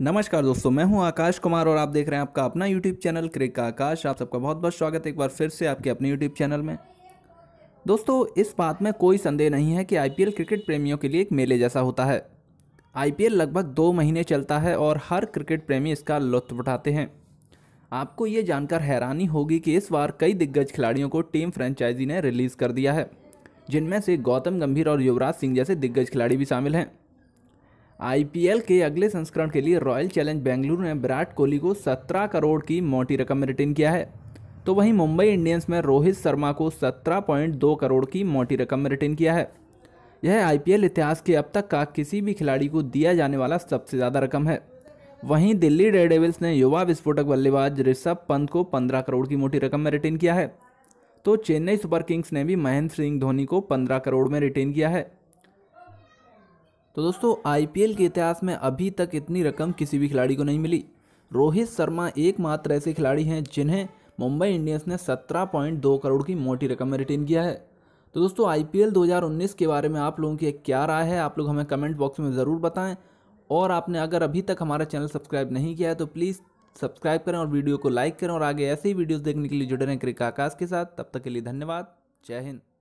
नमस्कार दोस्तों मैं हूं आकाश कुमार और आप देख रहे हैं आपका अपना यूट्यूब चैनल क्रिक का आकाश आप सबका बहुत बहुत स्वागत है एक बार फिर से आपके अपने यूट्यूब चैनल में दोस्तों इस बात में कोई संदेह नहीं है कि आईपीएल क्रिकेट प्रेमियों के लिए एक मेले जैसा होता है आईपीएल लगभग दो महीने चलता है और हर क्रिकेट प्रेमी इसका लुत्फ उठाते हैं आपको ये जानकर हैरानी होगी कि इस बार कई दिग्गज खिलाड़ियों को टीम फ्रेंचाइजी ने रिलीज़ कर दिया है जिनमें से गौतम गंभीर और युवराज सिंह जैसे दिग्गज खिलाड़ी भी शामिल हैं आईपीएल के अगले संस्करण के लिए रॉयल चैलेंज बेंगलुरु ने विराट कोहली को 17 करोड़ की मोटी रकम में रिटेन किया है तो वहीं मुंबई इंडियंस में रोहित शर्मा को 17.2 करोड़ की मोटी रकम में रिटेन किया है यह आईपीएल इतिहास के अब तक का किसी भी खिलाड़ी को दिया जाने वाला सबसे ज़्यादा रकम है वहीं दिल्ली डेयरडेविल्स ने युवा विस्फोटक बल्लेबाज ऋषभ पंत को पंद्रह करोड़ की मोटी रकम में रिटेन किया है तो चेन्नई सुपर किंग्स ने भी महेंद्र सिंह धोनी को पंद्रह करोड़ में रिटेन किया है तो दोस्तों आईपीएल के इतिहास में अभी तक इतनी रकम किसी भी खिलाड़ी को नहीं मिली रोहित शर्मा एकमात्र ऐसे खिलाड़ी हैं जिन्हें मुंबई इंडियंस ने 17.2 करोड़ की मोटी रकम में रिटेन किया है तो दोस्तों आईपीएल 2019 के बारे में आप लोगों की क्या राय है आप लोग हमें कमेंट बॉक्स में ज़रूर बताएं और आपने अगर अभी तक हमारा चैनल सब्सक्राइब नहीं किया है तो प्लीज़ सब्सक्राइब करें और वीडियो को लाइक करें और आगे ऐसे ही वीडियोज़ देखने के लिए जुड़े रहें क्रिक आकाश के साथ तब तक के लिए धन्यवाद जय हिंद